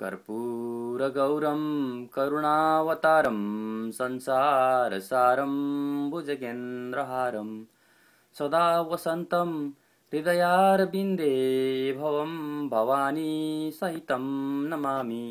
कर्पूरगौरम् करुणावतारं संसारसारम् भुजगेन्द्रहारम् सदा वसन्तं हृदयारबिन्दे भवानी सहितम् नमामि